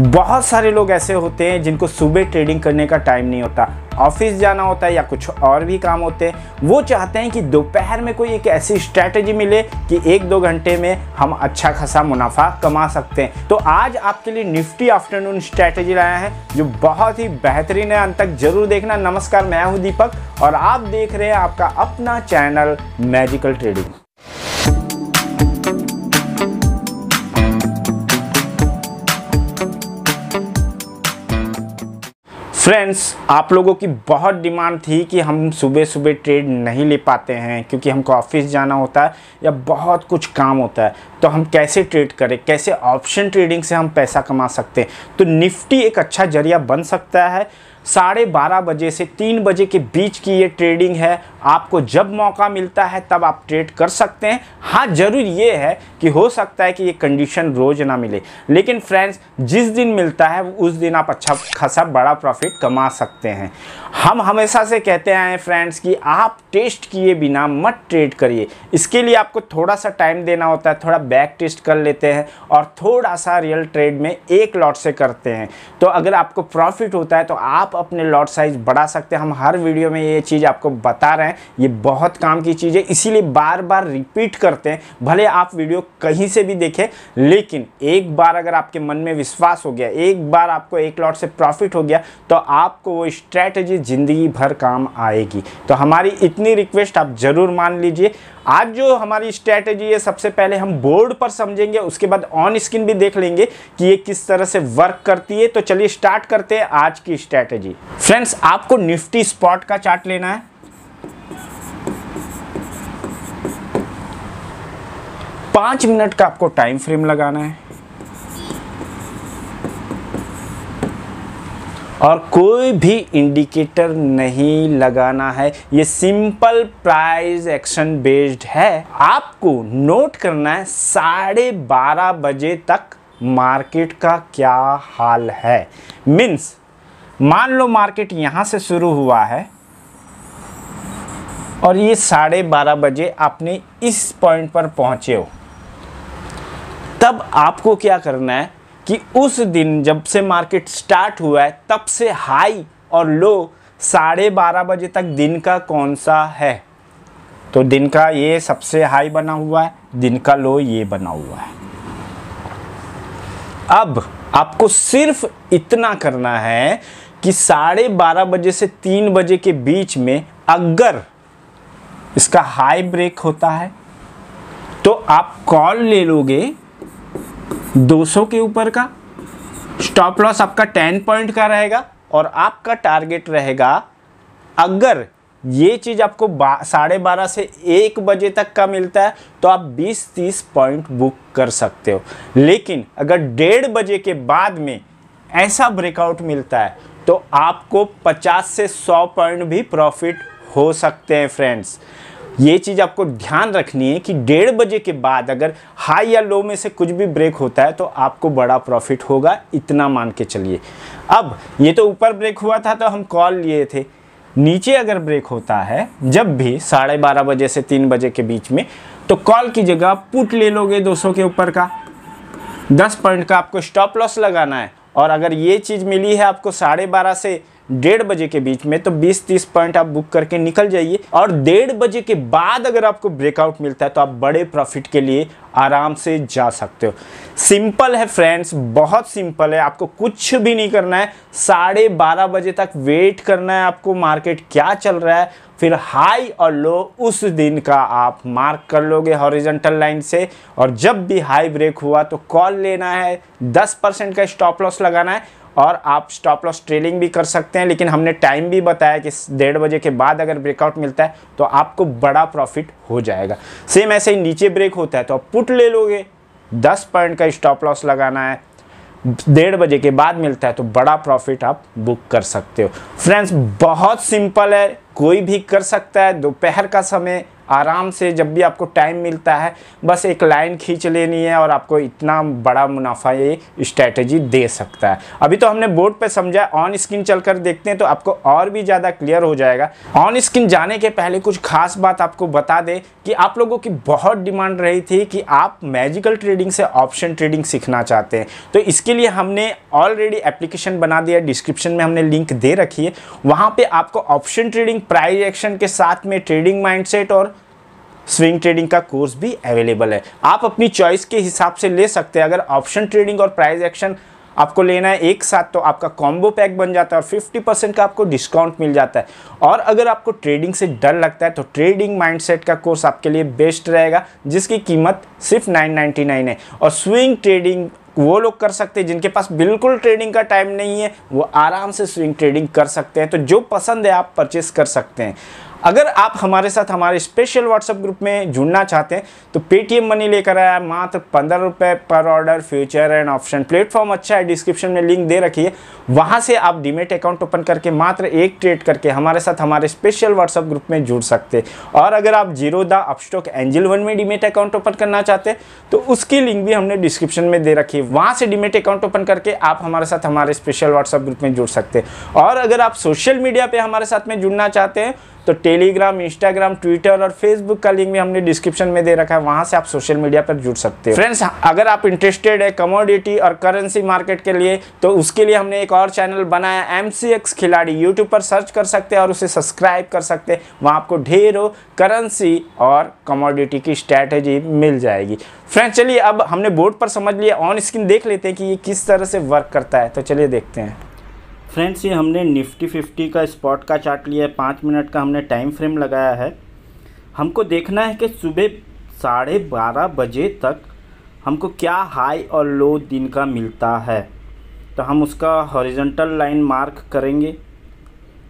बहुत सारे लोग ऐसे होते हैं जिनको सुबह ट्रेडिंग करने का टाइम नहीं होता ऑफिस जाना होता है या कुछ और भी काम होते हैं वो चाहते हैं कि दोपहर में कोई एक ऐसी स्ट्रैटेजी मिले कि एक दो घंटे में हम अच्छा खासा मुनाफा कमा सकते हैं तो आज आपके लिए निफ्टी आफ्टरनून स्ट्रैटेजी लाया है जो बहुत ही बेहतरीन है अंत तक जरूर देखना नमस्कार मैं हूँ दीपक और आप देख रहे हैं आपका अपना चैनल मैजिकल ट्रेडिंग फ्रेंड्स आप लोगों की बहुत डिमांड थी कि हम सुबह सुबह ट्रेड नहीं ले पाते हैं क्योंकि हमको ऑफिस जाना होता है या बहुत कुछ काम होता है तो हम कैसे ट्रेड करें कैसे ऑप्शन ट्रेडिंग से हम पैसा कमा सकते हैं तो निफ्टी एक अच्छा जरिया बन सकता है साढ़े बारह बजे से तीन बजे के बीच की ये ट्रेडिंग है आपको जब मौका मिलता है तब आप ट्रेड कर सकते हैं हाँ ज़रूर ये है कि हो सकता है कि ये कंडीशन रोज़ ना मिले लेकिन फ्रेंड्स जिस दिन मिलता है उस दिन आप अच्छा खासा बड़ा प्रॉफिट कमा सकते हैं हम हमेशा से कहते आए फ्रेंड्स कि आप टेस्ट किए बिना मत ट्रेड करिए इसके लिए आपको थोड़ा सा टाइम देना होता है थोड़ा बैक टेस्ट कर लेते हैं और थोड़ा सा रियल ट्रेड में एक लॉट से करते हैं तो अगर आपको प्रॉफिट होता है तो आप अपने लॉट साइज़ बढ़ा सकते हैं हम हर वीडियो में ये चीज़ आपको बता रहे हैं है ये बहुत काम की चीज़ है इसीलिए बार बार रिपीट करते हैं भले आप वीडियो कहीं से भी देखें लेकिन एक बार अगर आपके मन में विश्वास हो गया एक बार आपको एक लॉट से प्रॉफिट हो गया तो आपको वो स्ट्रैटेजी ज़िंदगी भर काम आएगी तो हमारी इतनी रिक्वेस्ट आप ज़रूर मान लीजिए आज जो हमारी स्ट्रैटेजी है सबसे पहले हम बोर्ड पर समझेंगे उसके बाद ऑन स्क्रीन भी देख लेंगे कि ये किस तरह से वर्क करती है तो चलिए स्टार्ट करते हैं आज की स्ट्रैटेजी फ्रेंड्स आपको निफ्टी स्पॉट का चार्ट लेना है पांच मिनट का आपको टाइम फ्रेम लगाना है और कोई भी इंडिकेटर नहीं लगाना है ये सिंपल प्राइस एक्शन बेस्ड है आपको नोट करना है साढ़े बारह बजे तक मार्केट का क्या हाल है मीन्स मान लो मार्केट यहां से शुरू हुआ है और ये साढ़े बारह बजे आपने इस पॉइंट पर पहुंचे हो तब आपको क्या करना है कि उस दिन जब से मार्केट स्टार्ट हुआ है तब से हाई और लो साढ़े बारह बजे तक दिन का कौन सा है तो दिन का ये सबसे हाई बना हुआ है दिन का लो ये बना हुआ है अब आपको सिर्फ इतना करना है कि साढ़े बारह बजे से तीन बजे के बीच में अगर इसका हाई ब्रेक होता है तो आप कॉल ले लोगे 200 के ऊपर का स्टॉप लॉस आपका 10 पॉइंट का रहेगा और आपका टारगेट रहेगा अगर ये चीज़ आपको साढ़े बारह से एक बजे तक का मिलता है तो आप 20-30 पॉइंट बुक कर सकते हो लेकिन अगर डेढ़ बजे के बाद में ऐसा ब्रेकआउट मिलता है तो आपको 50 से 100 पॉइंट भी प्रॉफिट हो सकते हैं फ्रेंड्स ये चीज़ आपको ध्यान रखनी है कि डेढ़ बजे के बाद अगर हाई या लो में से कुछ भी ब्रेक होता है तो आपको बड़ा प्रॉफिट होगा इतना मान के चलिए अब ये तो ऊपर ब्रेक हुआ था तो हम कॉल लिए थे नीचे अगर ब्रेक होता है जब भी साढ़े बारह बजे से तीन बजे के बीच में तो कॉल की जगह पुट ले लोगे 200 के ऊपर का 10 पॉइंट का आपको स्टॉप लॉस लगाना है और अगर ये चीज़ मिली है आपको साढ़े बारह से डेढ़ बजे के बीच में तो 20-30 पॉइंट आप बुक करके निकल जाइए और डेढ़ बजे के बाद अगर आपको ब्रेकआउट मिलता है तो आप बड़े प्रॉफिट के लिए आराम से जा सकते हो सिंपल है फ्रेंड्स बहुत सिंपल है आपको कुछ भी नहीं करना है साढ़े बारह बजे तक वेट करना है आपको मार्केट क्या चल रहा है फिर हाई और लो उस दिन का आप मार्क कर लोगे हॉरिजेंटल लाइन से और जब भी हाई ब्रेक हुआ तो कॉल लेना है दस परसेंट का स्टॉप लॉस लगाना है और आप स्टॉप लॉस ट्रेलिंग भी कर सकते हैं लेकिन हमने टाइम भी बताया कि डेढ़ बजे के बाद अगर ब्रेकआउट मिलता है तो आपको बड़ा प्रॉफिट हो जाएगा सेम ऐसे ही नीचे ब्रेक होता है तो आप पुट ले लोगे दस पॉइंट का स्टॉप लॉस लगाना है डेढ़ बजे के बाद मिलता है तो बड़ा प्रॉफिट आप बुक कर सकते हो फ्रेंड्स बहुत सिंपल है कोई भी कर सकता है दोपहर का समय आराम से जब भी आपको टाइम मिलता है बस एक लाइन खींच लेनी है और आपको इतना बड़ा मुनाफा ये स्ट्रैटेजी दे सकता है अभी तो हमने बोर्ड पर समझा ऑन स्क्रीन चल कर देखते हैं तो आपको और भी ज़्यादा क्लियर हो जाएगा ऑन स्क्रीन जाने के पहले कुछ खास बात आपको बता दें कि आप लोगों की बहुत डिमांड रही थी कि आप मैजिकल ट्रेडिंग से ऑप्शन ट्रेडिंग सीखना चाहते हैं तो इसके लिए हमने ऑलरेडी एप्लीकेशन बना दिया डिस्क्रिप्शन में हमने लिंक दे रखी है वहाँ पे आपको ऑप्शन ट्रेडिंग प्राइज एक्शन के साथ में ट्रेडिंग माइंडसेट और स्विंग ट्रेडिंग का कोर्स भी अवेलेबल है आप अपनी चॉइस के हिसाब से ले सकते हैं अगर ऑप्शन ट्रेडिंग और प्राइस एक्शन आपको लेना है एक साथ तो आपका कॉम्बो पैक बन जाता है और 50 परसेंट का आपको डिस्काउंट मिल जाता है और अगर आपको ट्रेडिंग से डर लगता है तो ट्रेडिंग माइंडसेट का कोर्स आपके लिए बेस्ट रहेगा जिसकी कीमत सिर्फ 999 है और स्विंग ट्रेडिंग वो लोग कर सकते हैं जिनके पास बिल्कुल ट्रेडिंग का टाइम नहीं है वो आराम से स्विंग ट्रेडिंग कर सकते हैं तो जो पसंद है आप परचेस कर सकते हैं अगर आप हमारे साथ हमारे स्पेशल व्हाट्सएप ग्रुप में जुड़ना चाहते हैं तो पेटीएम मनी लेकर आया मात्र पंद्रह रुपये पर order future and option platform अच्छा है डिस्क्रिप्शन में लिंक दे रखी है वहां से आप डीमेट अकाउंट ओपन करके मात्र एक ट्रेड करके हमारे साथ हमारे स्पेशल व्हाट्सएप ग्रुप में जुड़ सकते और अगर आप Zerodha Upstox Angel One में डीमेट अकाउंट ओपन करना चाहते तो उसकी लिंक भी हमने डिस्क्रिप्शन में दे रखी है वहाँ से डीमेट अकाउंट ओपन करके आप हमारे साथ हमारे स्पेशल व्हाट्सएप ग्रुप में जुड़ सकते और अगर आप सोशल मीडिया पर हमारे साथ में जुड़ना चाहते हैं तो टेलीग्राम इंस्टाग्राम ट्विटर और फेसबुक का लिंक भी हमने डिस्क्रिप्शन में दे रखा है वहां से आप सोशल मीडिया पर जुड़ सकते हो फ्रेंड्स अगर आप इंटरेस्टेड है कमोडिटी और करेंसी मार्केट के लिए तो उसके लिए हमने एक और चैनल बनाया एम खिलाड़ी यूट्यूब पर सर्च कर सकते हैं और उसे सब्सक्राइब कर सकते हैं वहाँ आपको ढेरों करेंसी और कमोडिटी की स्ट्रैटेजी मिल जाएगी फ्रेंड्स चलिए अब हमने बोर्ड पर समझ लिया ऑन स्क्रीन देख लेते हैं कि ये किस तरह से वर्क करता है तो चलिए देखते हैं फ्रेंड्स ये हमने निफ्टी फिफ्टी का स्पॉट का चार्ट लिया है पाँच मिनट का हमने टाइम फ्रेम लगाया है हमको देखना है कि सुबह साढ़े बारह बजे तक हमको क्या हाई और लो दिन का मिलता है तो हम उसका हॉरिजेंटल लाइन मार्क करेंगे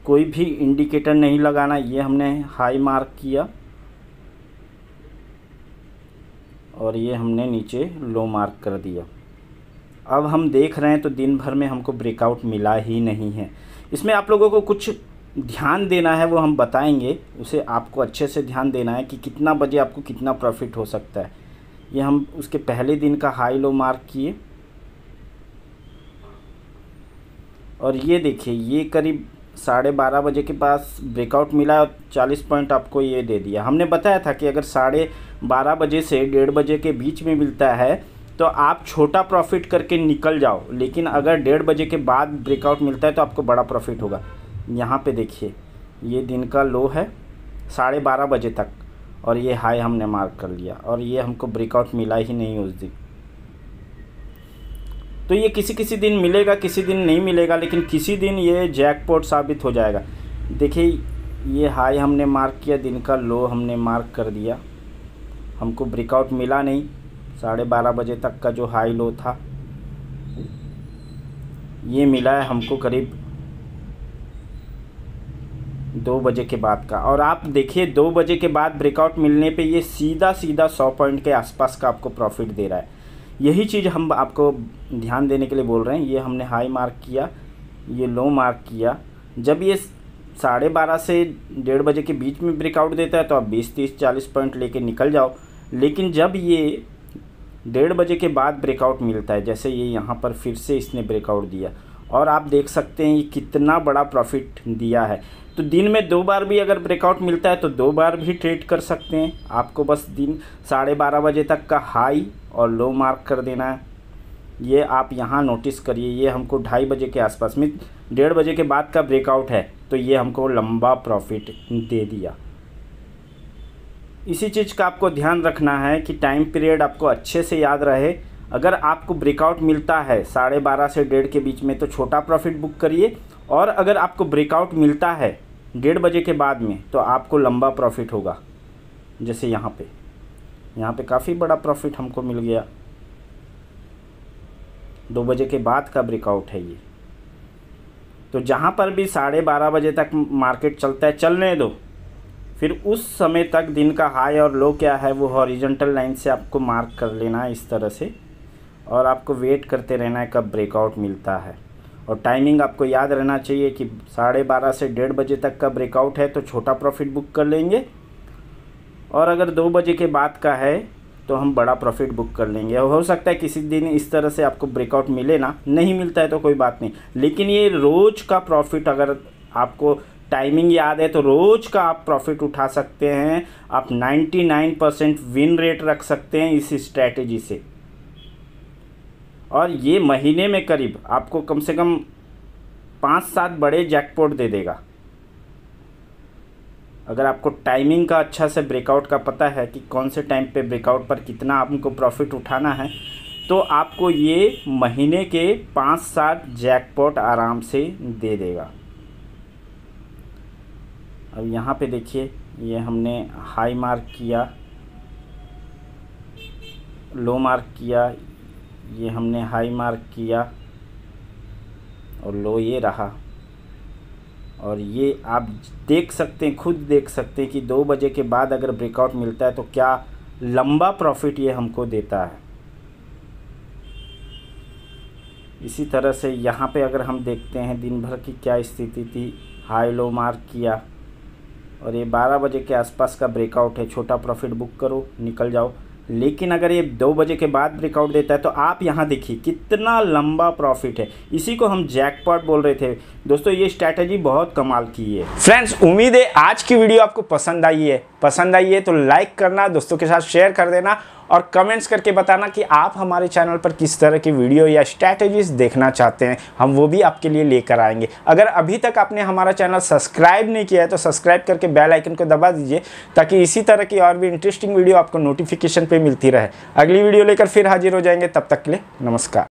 कोई भी इंडिकेटर नहीं लगाना ये हमने हाई मार्क किया और ये हमने नीचे लो मार्क कर दिया अब हम देख रहे हैं तो दिन भर में हमको ब्रेकआउट मिला ही नहीं है इसमें आप लोगों को कुछ ध्यान देना है वो हम बताएंगे उसे आपको अच्छे से ध्यान देना है कि कितना बजे आपको कितना प्रॉफिट हो सकता है ये हम उसके पहले दिन का हाई लो मार्क किए और ये देखिए ये करीब साढ़े बारह बजे के पास ब्रेकआउट मिला और चालीस पॉइंट आपको ये दे दिया हमने बताया था कि अगर साढ़े बारह बजे से डेढ़ बजे के बीच में मिलता है तो आप छोटा प्रॉफिट करके निकल जाओ लेकिन अगर डेढ़ बजे के बाद ब्रेकआउट मिलता है तो आपको बड़ा प्रॉफिट होगा यहाँ पे देखिए ये दिन का लो है साढ़े बारह बजे तक और ये हाई हमने मार्क कर लिया और ये हमको ब्रेकआउट मिला ही नहीं उस दिन तो ये किसी किसी दिन मिलेगा किसी दिन नहीं मिलेगा लेकिन किसी दिन ये जैकपॉट साबित हो जाएगा देखिए ये हाई हमने मार्क किया दिन का लो हमने मार्क कर दिया हमको ब्रेकआउट मिला नहीं साढ़े बारह बजे तक का जो हाई लो था ये मिला है हमको करीब दो बजे के बाद का और आप देखिए दो बजे के बाद ब्रेकआउट मिलने पे ये सीधा सीधा सौ पॉइंट के आसपास का आपको प्रॉफिट दे रहा है यही चीज़ हम आपको ध्यान देने के लिए बोल रहे हैं ये हमने हाई मार्क किया ये लो मार्क किया जब ये साढ़े बारह से डेढ़ बजे के बीच में ब्रेकआउट देता है तो आप बीस तीस चालीस पॉइंट लेके निकल जाओ लेकिन जब ये डेढ़ बजे के बाद ब्रेकआउट मिलता है जैसे ये यहाँ पर फिर से इसने ब्रेकआउट दिया और आप देख सकते हैं ये कितना बड़ा प्रॉफिट दिया है तो दिन में दो बार भी अगर ब्रेकआउट मिलता है तो दो बार भी ट्रेड कर सकते हैं आपको बस दिन साढ़े बारह बजे तक का हाई और लो मार्क कर देना है ये आप यहाँ नोटिस करिए ये हमको ढाई बजे के आसपास में डेढ़ बजे के बाद का ब्रेकआउट है तो ये हमको लंबा प्रॉफिट दे दिया इसी चीज़ का आपको ध्यान रखना है कि टाइम पीरियड आपको अच्छे से याद रहे अगर आपको ब्रेकआउट मिलता है साढ़े बारह से डेढ़ के बीच में तो छोटा प्रॉफिट बुक करिए और अगर आपको ब्रेकआउट मिलता है डेढ़ बजे के बाद में तो आपको लंबा प्रॉफिट होगा जैसे यहाँ पे यहाँ पे काफ़ी बड़ा प्रॉफिट हमको मिल गया दो बजे के बाद का ब्रेकआउट है ये तो जहाँ पर भी साढ़े बारह बजे तक मार्केट चलता है चलने दो फिर उस समय तक दिन का हाई और लो क्या है वो हॉरिजेंटल लाइन से आपको मार्क कर लेना है इस तरह से और आपको वेट करते रहना है कब ब्रेकआउट मिलता है और टाइमिंग आपको याद रहना चाहिए कि साढ़े बारह से डेढ़ बजे तक का ब्रेकआउट है तो छोटा प्रॉफिट बुक कर लेंगे और अगर दो बजे के बाद का है तो हम बड़ा प्रॉफिट बुक कर लेंगे और हो सकता है किसी दिन इस तरह से आपको ब्रेकआउट मिले ना नहीं मिलता है तो कोई बात नहीं लेकिन ये रोज़ का प्रॉफिट अगर आपको टाइमिंग याद है तो रोज़ का आप प्रॉफिट उठा सकते हैं आप 99 परसेंट विन रेट रख सकते हैं इस स्ट्रैटेजी से और ये महीने में करीब आपको कम से कम पाँच सात बड़े जैकपॉट दे देगा अगर आपको टाइमिंग का अच्छा से ब्रेकआउट का पता है कि कौन से टाइम पे ब्रेकआउट पर कितना आपको प्रॉफिट उठाना है तो आपको ये महीने के पाँच सात जैकपॉट आराम से दे देगा अब यहाँ पे देखिए ये हमने हाई मार्क किया लो मार्क किया ये हमने हाई मार्क किया और लो ये रहा और ये आप देख सकते हैं खुद देख सकते हैं कि दो बजे के बाद अगर ब्रेकआउट मिलता है तो क्या लंबा प्रॉफिट ये हमको देता है इसी तरह से यहाँ पे अगर हम देखते हैं दिन भर की क्या स्थिति थी हाई लो मार्क किया और ये बारह बजे के आसपास का ब्रेकआउट है छोटा प्रॉफिट बुक करो निकल जाओ लेकिन अगर ये दो बजे के बाद ब्रेकआउट देता है तो आप यहाँ देखिए कितना लंबा प्रॉफिट है इसी को हम जैकपॉट बोल रहे थे दोस्तों ये स्ट्रैटेजी बहुत कमाल की है फ्रेंड्स उम्मीद है आज की वीडियो आपको पसंद आई है पसंद आई है तो लाइक करना दोस्तों के साथ शेयर कर देना और कमेंट्स करके बताना कि आप हमारे चैनल पर किस तरह की वीडियो या स्ट्रैटेजीज देखना चाहते हैं हम वो भी आपके लिए लेकर आएंगे अगर अभी तक आपने हमारा चैनल सब्सक्राइब नहीं किया है तो सब्सक्राइब करके बेल आइकन को दबा दीजिए ताकि इसी तरह की और भी इंटरेस्टिंग वीडियो आपको नोटिफिकेशन पर मिलती रहे अगली वीडियो लेकर फिर हाजिर हो जाएंगे तब तक के लिए नमस्कार